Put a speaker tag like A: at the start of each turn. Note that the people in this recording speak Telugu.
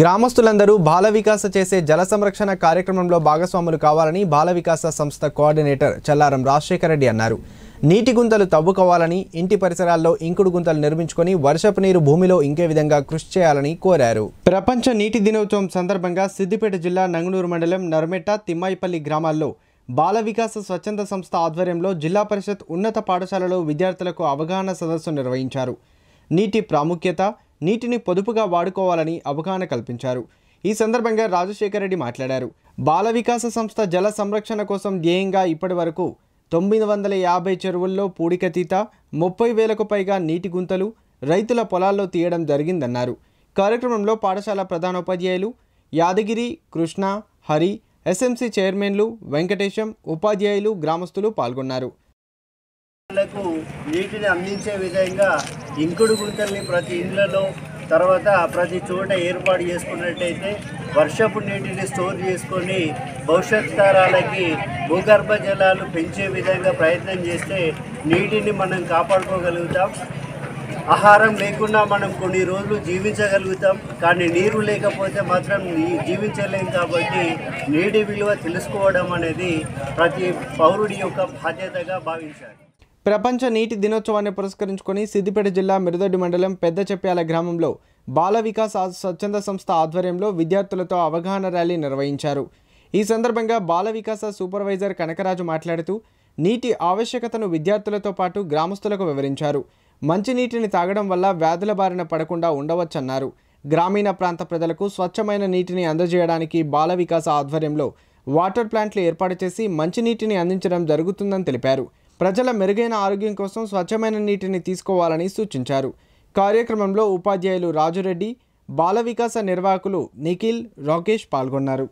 A: గ్రామస్తులందరూ బాల వికాస చేసే జల సంరక్షణ కార్యక్రమంలో భాగస్వాములు కావాలని బాల వికాస సంస్థ కోఆర్డినేటర్ చల్లారం రాజశేఖర రెడ్డి అన్నారు నీటి గుంతలు తవ్వుకోవాలని ఇంటి పరిసరాల్లో ఇంకుడు గుంతలు నిర్మించుకొని వర్షపు నీరు భూమిలో ఇంకే విధంగా కృషి చేయాలని కోరారు ప్రపంచ నీటి దినోత్సవం సందర్భంగా సిద్దిపేట జిల్లా నంగునూరు మండలం నర్మెట తిమ్మాయిపల్లి గ్రామాల్లో బాల వికాస స్వచ్ఛంద సంస్థ ఆధ్వర్యంలో జిల్లా పరిషత్ ఉన్నత పాఠశాలలో విద్యార్థులకు అవగాహన సదస్సు నిర్వహించారు నీటి ప్రాముఖ్యత నీటిని పొదుపుగా వాడుకోవాలని అవగాహన కల్పించారు ఈ సందర్భంగా రాజశేఖర రెడ్డి మాట్లాడారు బాల వికాస సంస్థ జల సంరక్షణ కోసం ధ్యేయంగా ఇప్పటి వరకు తొమ్మిది వందల యాభై చెరువుల్లో పూడికతీత ముప్పై వేలకు పైగా నీటి గుంతలు రైతుల పొలాల్లో తీయడం జరిగిందన్నారు కార్యక్రమంలో పాఠశాల ప్రధానోపాధ్యాయులు యాదగిరి కృష్ణ హరి ఎస్ఎంసీ చైర్మన్లు వెంకటేశం ఉపాధ్యాయులు గ్రామస్తులు పాల్గొన్నారు
B: నీటిని అందించే విధంగా ఇంకుడు గుంతల్ని ప్రతి ఇళ్లలో తర్వాత ప్రతి చోట ఏర్పాటు చేసుకున్నట్టయితే వర్షపు నీటిని స్టోర్ చేసుకొని భవిష్యత్ తరాలకి భూగర్భ జలాలు పెంచే విధంగా ప్రయత్నం చేస్తే నీటిని మనం కాపాడుకోగలుగుతాం ఆహారం లేకుండా మనం కొన్ని రోజులు జీవించగలుగుతాం కానీ నీరు లేకపోతే మాత్రం జీవించలేం కాబట్టి నీటి విలువ తెలుసుకోవడం అనేది ప్రతి పౌరుడి యొక్క బాధ్యతగా భావించాలి
A: ప్రపంచ నీటి దినోత్సవాన్ని పురస్కరించుకొని సిద్దిపేట జిల్లా మెరుదొడ్డి మండలం పెద్ద చెప్పాల గ్రామంలో బాల వికాస్ స్వచ్ఛంద సంస్థ ఆధ్వర్యంలో విద్యార్థులతో అవగాహన ర్యాలీ నిర్వహించారు ఈ సందర్భంగా బాల వికాస సూపర్వైజర్ కనకరాజు మాట్లాడుతూ నీటి ఆవశ్యకతను విద్యార్థులతో పాటు గ్రామస్తులకు వివరించారు మంచినీటిని తాగడం వల్ల వ్యాధుల బారిన పడకుండా ఉండవచ్చన్నారు గ్రామీణ ప్రాంత ప్రజలకు స్వచ్ఛమైన నీటిని అందజేయడానికి బాల వికాస ఆధ్వర్యంలో వాటర్ ప్లాంట్లు ఏర్పాటు చేసి మంచినీటిని అందించడం జరుగుతుందని తెలిపారు ప్రజల మెరుగైన ఆరోగ్యం కోసం స్వచ్ఛమైన నీటిని తీసుకోవాలని సూచించారు కార్యక్రమంలో ఉపాధ్యాయులు రాజురెడ్డి బాల వికాస నిర్వాహకులు నిఖిల్ రాకేష్ పాల్గొన్నారు